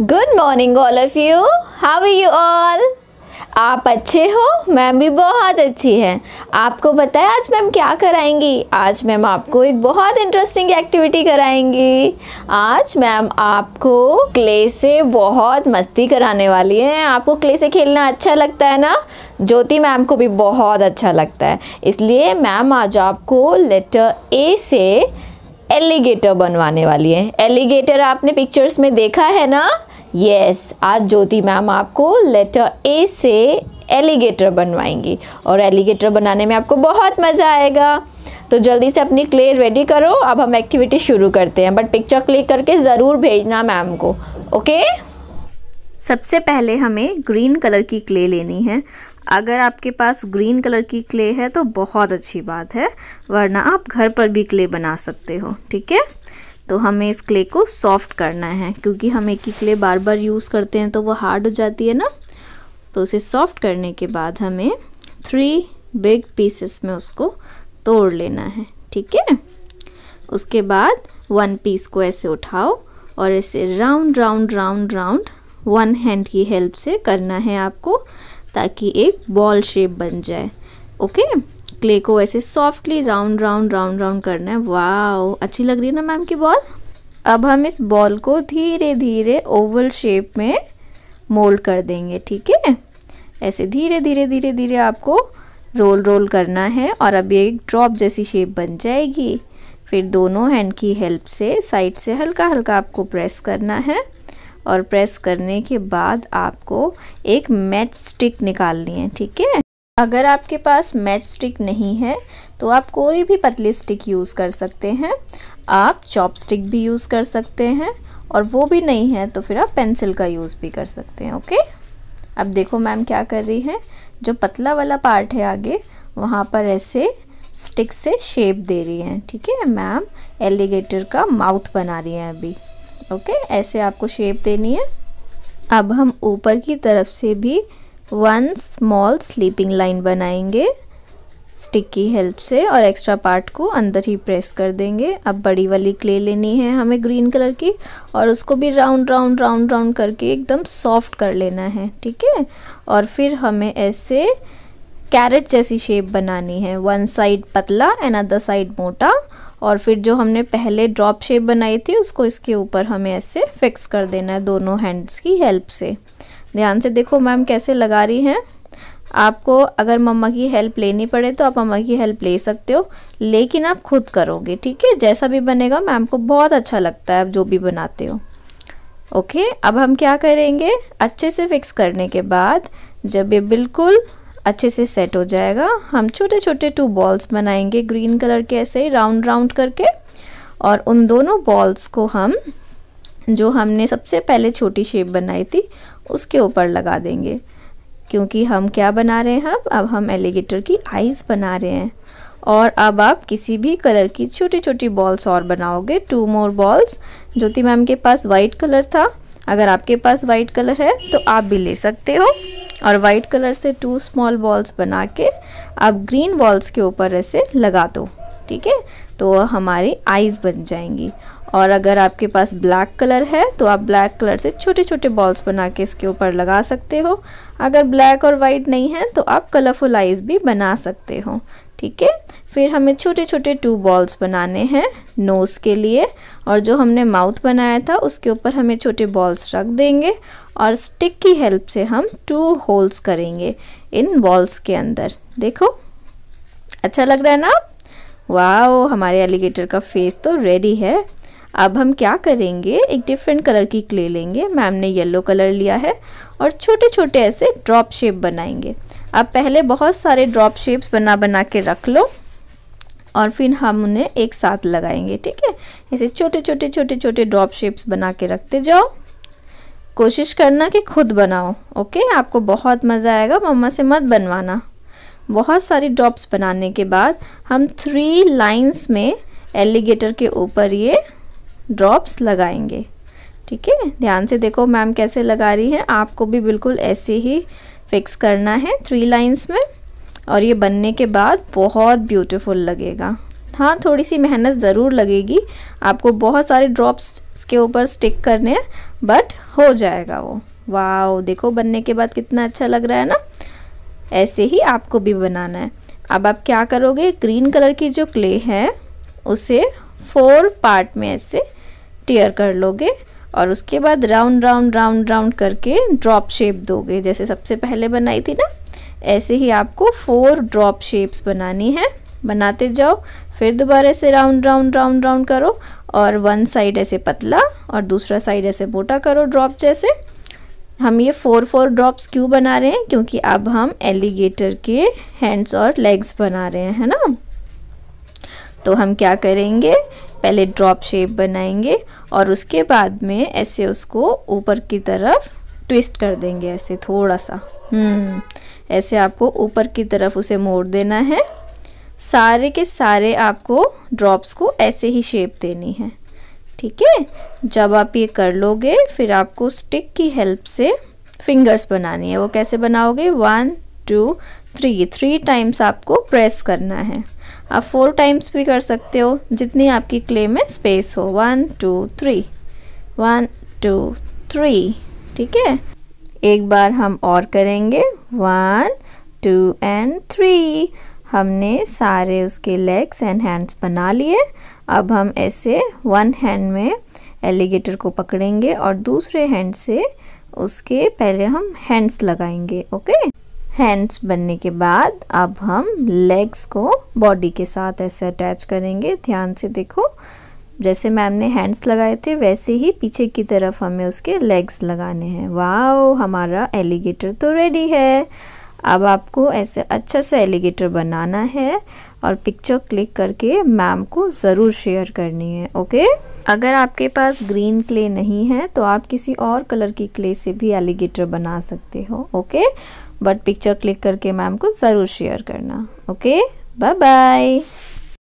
good morning all of you how are you all आप अच्छे हो मैम भी बहुत अच्छी है आपको पता है आज मैम क्या कराएंगी आज मैम आपको एक बहुत इंटरेस्टिंग एक्टिविटी कराएंगी आज मैम आपको क्ले से बहुत मस्ती कराने वाली है आपको क्ले से खेलना अच्छा लगता है ना ज्योति मैम को भी बहुत अच्छा लगता है इसलिए मैम आज आपको लेटर ए से एलिगेटर बनवाने वाली हैं एलिगेटर आपने पिक्चर्स में देखा है ना यस yes, आज ज्योति मैम आपको लेटर ए से एलिगेटर बनवाएंगी और एलिगेटर बनाने में आपको बहुत मज़ा आएगा तो जल्दी से अपनी क्ले रेडी करो अब हम एक्टिविटी शुरू करते हैं बट पिक्चर क्लिक करके ज़रूर भेजना मैम को ओके सबसे पहले हमें ग्रीन कलर की क्ले लेनी है अगर आपके पास ग्रीन कलर की क्ले है तो बहुत अच्छी बात है वरना आप घर पर भी क्ले बना सकते हो ठीक है तो हमें इस क्ले को सॉफ्ट करना है क्योंकि हम एक ही क्ले बार बार यूज़ करते हैं तो वो हार्ड हो जाती है ना तो उसे सॉफ्ट करने के बाद हमें थ्री बिग पीसेस में उसको तोड़ लेना है ठीक है उसके बाद वन पीस को ऐसे उठाओ और ऐसे round round round round one hand की हेल्प से करना है आपको ताकि एक बॉल शेप बन जाए ओके क्ले को ऐसे softly round round round round करना है वाह अच्छी लग रही है ना मैम की बॉल अब हम इस बॉल को धीरे धीरे ओवल शेप में मोल्ड कर देंगे ठीक है ऐसे धीरे धीरे धीरे धीरे आपको रोल रोल करना है और अब ये एक ड्रॉप जैसी शेप बन जाएगी फिर दोनों हैंड की हेल्प से साइड से हल्का हल्का आपको प्रेस करना है और प्रेस करने के बाद आपको एक मैच स्टिक निकालनी है ठीक है अगर आपके पास मैच स्टिक नहीं है तो आप कोई भी पतली स्टिक यूज़ कर सकते हैं आप चॉप स्टिक भी यूज़ कर सकते हैं और वो भी नहीं है तो फिर आप पेंसिल का यूज़ भी कर सकते हैं ओके अब देखो मैम क्या कर रही है जो पतला वाला पार्ट है आगे वहाँ पर ऐसे स्टिक से शेप दे रही हैं ठीक है मैम एलिगेटर का माउथ बना रही हैं अभी ओके ऐसे आपको शेप देनी है अब हम ऊपर की तरफ से भी वन स्मॉल स्लीपिंग लाइन बनाएंगे स्टिक की हेल्प से और एक्स्ट्रा पार्ट को अंदर ही प्रेस कर देंगे अब बड़ी वाली क्ले लेनी है हमें ग्रीन कलर की और उसको भी राउंड राउंड राउंड राउंड करके एकदम सॉफ्ट कर लेना है ठीक है और फिर हमें ऐसे कैरेट जैसी शेप बनानी है वन साइड पतला एंड अदर साइड मोटा और फिर जो हमने पहले ड्रॉप शेप बनाई थी उसको इसके ऊपर हमें ऐसे फिक्स कर देना है दोनों हैंड्स की हेल्प से ध्यान से देखो मैम कैसे लगा रही हैं आपको अगर मम्मा की हेल्प लेनी पड़े तो आप मम्मा की हेल्प ले सकते हो लेकिन आप खुद करोगे ठीक है जैसा भी बनेगा मैम को बहुत अच्छा लगता है आप जो भी बनाते हो ओके अब हम क्या करेंगे अच्छे से फिक्स करने के बाद जब ये बिल्कुल अच्छे से सेट हो जाएगा हम छोटे छोटे टू बॉल्स बनाएंगे ग्रीन कलर के ऐसे ही राउंड राउंड करके और उन दोनों बॉल्स को हम जो हमने सबसे पहले छोटी शेप बनाई थी उसके ऊपर लगा देंगे क्योंकि हम क्या बना रहे हैं अब अब हम एलिगेटर की आइज़ बना रहे हैं और अब आप किसी भी कलर की छोटी छोटी बॉल्स और बनाओगे two more balls Jyoti ma'am के पास वाइट कलर था अगर आपके पास वाइट कलर है तो आप भी ले सकते हो और वाइट कलर से टू स्मॉल बॉल्स बना के आप ग्रीन बॉल्स के ऊपर ऐसे लगा दो ठीक है तो हमारी आइज़ बन जाएंगी और अगर आपके पास ब्लैक कलर है तो आप ब्लैक कलर से छोटे छोटे बॉल्स बना के इसके ऊपर लगा सकते हो अगर ब्लैक और वाइट नहीं है तो आप कलरफुल आइज़ भी बना सकते हो ठीक है फिर हमें छोटे छोटे टू बॉल्स बनाने हैं नोज़ के लिए और जो हमने माउथ बनाया था उसके ऊपर हमें छोटे बॉल्स रख देंगे और स्टिक की हेल्प से हम टू होल्स करेंगे इन बॉल्स के अंदर देखो अच्छा लग रहा है ना वाह हमारे एलिगेटर का फेस तो रेडी है अब हम क्या करेंगे एक डिफरेंट कलर की क्ले लेंगे मैम ने येलो कलर लिया है और छोटे छोटे ऐसे ड्रॉप शेप बनाएंगे आप पहले बहुत सारे ड्रॉप शेप्स बना बना के रख लो और फिर हम उन्हें एक साथ लगाएंगे ठीक है ऐसे छोटे छोटे छोटे छोटे ड्रॉप शेप्स बना के रखते जाओ कोशिश करना कि खुद बनाओ ओके आपको बहुत मज़ा आएगा मम्मा से मत बनवाना बहुत सारी ड्रॉप्स बनाने के बाद हम थ्री लाइन्स में एलिगेटर के ऊपर ये ड्रॉप्स लगाएंगे ठीक है ध्यान से देखो मैम कैसे लगा रही है आपको भी बिल्कुल ऐसे ही फिक्स करना है थ्री लाइंस में और ये बनने के बाद बहुत ब्यूटीफुल लगेगा हाँ थोड़ी सी मेहनत ज़रूर लगेगी आपको बहुत सारे ड्रॉप्स के ऊपर स्टिक करने हैं बट हो जाएगा वो वाओ देखो बनने के बाद कितना अच्छा लग रहा है ना ऐसे ही आपको भी बनाना है अब आप क्या करोगे ग्रीन कलर की जो क्ले है उसे फोर पार्ट में ऐसे टेयर कर लोगे और उसके बाद राउंड राउंड राउंड राउंड करके ड्रॉप शेप दोगे जैसे सबसे पहले बनाई थी ना ऐसे ही आपको फोर ड्रॉप शेप्स बनानी है बनाते जाओ फिर दोबारा ऐसे राउंड राउंड राउंड राउंड करो और वन साइड ऐसे पतला और दूसरा साइड ऐसे मोटा करो ड्रॉप जैसे हम ये फोर फोर ड्रॉप्स क्यों बना रहे हैं क्योंकि अब हम एलिगेटर के हैंड्स और लेग्स बना रहे हैं ना तो हम क्या करेंगे पहले ड्रॉप शेप बनाएंगे और उसके बाद में ऐसे उसको ऊपर की तरफ ट्विस्ट कर देंगे ऐसे थोड़ा सा हम्म ऐसे आपको ऊपर की तरफ उसे मोड़ देना है सारे के सारे आपको ड्रॉप्स को ऐसे ही शेप देनी है ठीक है जब आप ये कर लोगे फिर आपको स्टिक की हेल्प से फिंगर्स बनानी है वो कैसे बनाओगे one two three three times आपको प्रेस करना है आप फोर टाइम्स भी कर सकते हो जितनी आपकी क्ले में स्पेस हो one two three one two three ठीक है एक बार हम और करेंगे वन टू एंड थ्री हमने सारे उसके लेग्स एंड हैंड्स बना लिए अब हम ऐसे वन हैंड में एलिगेटर को पकड़ेंगे और दूसरे हैंड से उसके पहले हम हैंड्स लगाएंगे ओके हैंड्स बनने के बाद अब हम लेग्स को बॉडी के साथ ऐसे अटैच करेंगे ध्यान से देखो जैसे मैम ने हैंड्स लगाए थे वैसे ही पीछे की तरफ हमें उसके लेग्स लगाने हैं वाओ हमारा एलिगेटर तो रेडी है अब आपको ऐसे अच्छा सा एलिगेटर बनाना है और पिक्चर क्लिक करके मैम को ज़रूर शेयर करनी है ओके अगर आपके पास ग्रीन क्ले नहीं है तो आप किसी और कलर की क्ले से भी एलिगेटर बना सकते हो ओके बट पिक्चर क्लिक करके मैम को ज़रूर शेयर करना ओके बाय बाय